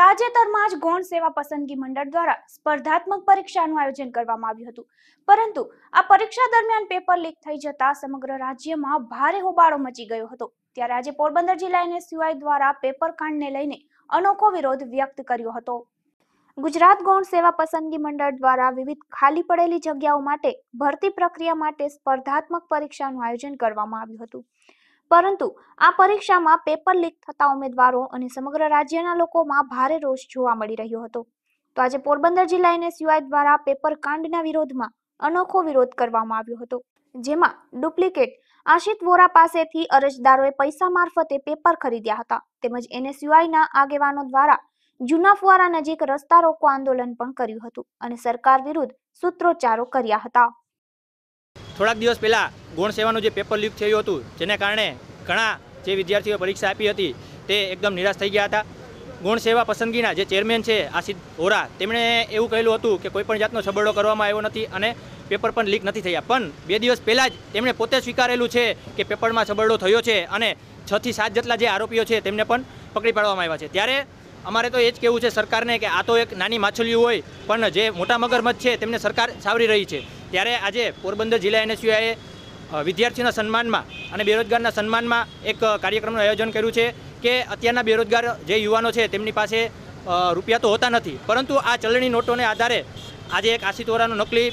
તાજેતરમાં જ ગૌણ સેવા પસંદગી મંડળ દ્વારા સ્પર્ધાત્મક પરીક્ષાનું આયોજન કરવામાં આવ્યું હતું પરંતુ આ પરીક્ષા દરમિયાન પેપર લીક થઈ જતા સમગ્ર રાજ્યમાં ભારે હોબાળો મચી ગયો હતો ત્યારે આજે પોરબંદર જિલ્લા એનએસયુઆઈ દ્વારા પેપર કાંડને લઈને અનોખો વિરોધ વ્યક્ત કર્યો હતો ગુજરાત ગૌણ સેવા પસંદગી મંડળ દ્વારા વિવિધ ખાલી પડેલી જગ્યાઓ માટે ભરતી પ્રક્રિયા માટે સ્પર્ધાત્મક પરીક્ષાનું આયોજન કરવામાં આવ્યું હતું પરંતુ આ પરીક્ષામાં પેપર લીક થતા ઉમેદવારો અને સમગ્ર રાજ્યના લોકોમાં ભારે રોષ જોવા મળી રહ્યો હતો તો આજે પોરબંદર જિલ્લા એનએસયુઆઈ દ્વારા પેપર કાંડના વિરોધમાં અનોખો વિરોધ કરવામાં આવ્યો હતો જેમાં ડુપ્લિકેટ આશિત વોરા પાસેથી અરજદારોએ પૈસા મારફતે પેપર ખરીદ્યા હતા તેમજ એનએસયુઆઈના આગેવાનો દ્વારા જૂના ફુવારા નજીક રસ્તા રોકો આંદોલન પણ કર્યું હતું અને સરકાર વિરુદ્ધ સૂત્રોચ્ચારો કર્યા હતા થોડાક દિવસ પહેલા ગુણ સેવાનું જે પેપર લીક થયું હતું જેને કારણે ઘણા જે વિદ્યાર્થીઓએ પરીક્ષા આપી હતી તે એકદમ નિરાશ થઈ ગયા હતા ગુણ સેવા પસંદગીના જે ચેરમેન છે આશિદ હોરા તેમણે એવું કહેલું હતું કે કોઈપણ જાતનો છબરડો કરવામાં આવ્યો નથી અને પેપર પણ લીક નથી થયા પણ બે દિવસ પહેલાં જ તેમણે પોતે સ્વીકારેલું છે કે પેપરમાં છબરડો થયો છે અને છથી સાત જેટલા જે આરોપીઓ છે તેમને પણ પકડી પાડવામાં આવ્યા છે ત્યારે અમારે તો એ જ કહેવું છે સરકારને કે આ તો એક નાની માછલીઓ હોય પણ જે મોટા મગરમચ્છ છે તેમને સરકાર સાવરી રહી છે ત્યારે આજે પોરબંદર જિલ્લા એનએસયુઆઈએ વિદ્યાર્થીઓના સન્માનમાં અને બેરોજગારના સન્માનમાં એક કાર્યક્રમનું આયોજન કર્યું છે કે અત્યારના બેરોજગાર જે યુવાનો છે તેમની પાસે રૂપિયા તો હોતા નથી પરંતુ આ ચલણી નોટોને આધારે આજે એક આશી આશિતોરાનો નકલી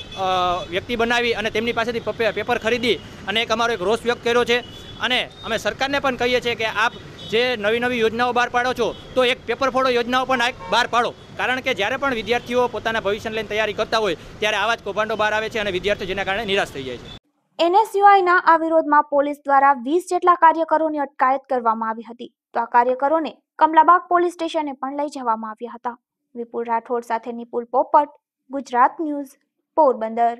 વ્યક્તિ બનાવી અને તેમની પાસેથી પેપર ખરીદી અને એક અમારો એક રોષ વ્યક્ત કર્યો છે અને અમે સરકારને પણ કહીએ છીએ કે આપ જે નવી નવી યોજનાઓ બહાર પાડો છો તો એક પેપર ફોડો યોજનાઓ પણ બહાર પાડો કારણ કે જ્યારે પણ વિદ્યાર્થીઓ પોતાના ભવિષ્યને લઈને તૈયારી કરતા હોય ત્યારે આવા જ કૌભાંડો બહાર આવે છે અને વિદ્યાર્થીઓ જેના કારણે નિરાશ થઈ જાય છે એનએસયુઆઈના આ વિરોધમાં પોલીસ દ્વારા વીસ જેટલા કાર્યકરોની અટકાયત કરવામાં આવી હતી તો આ કાર્યકરોને કમલાબાગ પોલીસ સ્ટેશને પણ લઈ જવામાં આવ્યા હતા વિપુલ રાઠોડ સાથે નિપુલ પોપટ ગુજરાત ન્યૂઝ પોરબંદર